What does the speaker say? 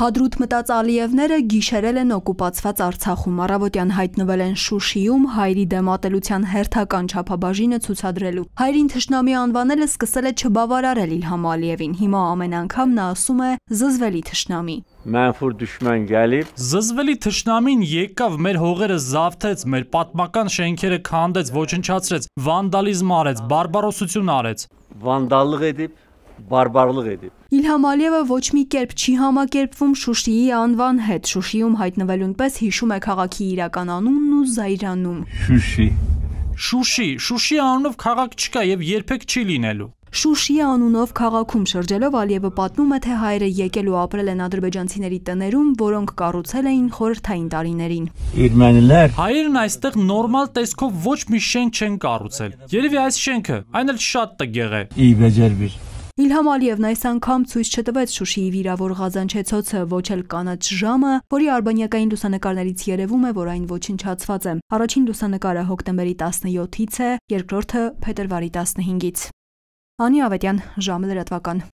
Հադրուտ մտած Ալիևները գիշերել են օկուպացված Արցախում, առավոտյան հայտնվել են Շուշիում հայրի դեմ ատելության հերթական չափաբաժինը ցուցադրելու։ Հայրին թշնամի անվանելը սկսել է չբավարարել Իլհամ Ալիևին։ Հիմա ամեն անգամ նա ասում է զզվելի թշնամի։ Mənfur düşmən gəlib. Զզվելի թշնամին եկավ, մեր հողերը զավթեց, մեր պատմական շենքերը քանդեց, ոչնչացրեց, վանդալիզմ արեց, բարբարոսություն արեց։ Վանդallıq edib բարբարլıq edib. Իլհամ Ալիևը ոչ մի կերպ չի համակերպվում Շուշիի անվան հետ։ Շուշիում հայտնվելուն պես հիշում է քաղաքի իրական անունն ու զայրանում։ Շուշի։ Շուշի, Շուշի անունով քաղաք չկա եւ երբեք չի լինելու։ Շուշի անունով քաղաքում շրջելով Ալիևը պատմում է, թե հայրը եկել ու ապրել են ադրբեջանցիների տներում, որոնք կառուցել էին խորհրդային տարիներին։ Իրմենիներ հայերն այստեղ նորմալ տեսքով ոչ մի շենք չեն կառուցել։ Երևի այս շենքը, այն էլ շատ տգեղ է։ Իբեջերբիր Իլհամ Ալիևն այս անգամ ցույց չտվեց Շուշիի վիրավոր Ղազանչեցոցը, ոչ էլ կանաչ ժամը, որի արբանյակային լուսանկարներից երևում է, որ այն ոչնչացված է։ Առաջին լուսանկարը հոկտեմբերի 17-ից է, երկրորդը փետրվարի 15-ից։ Անի Ավետյան, ժամը լրատվական։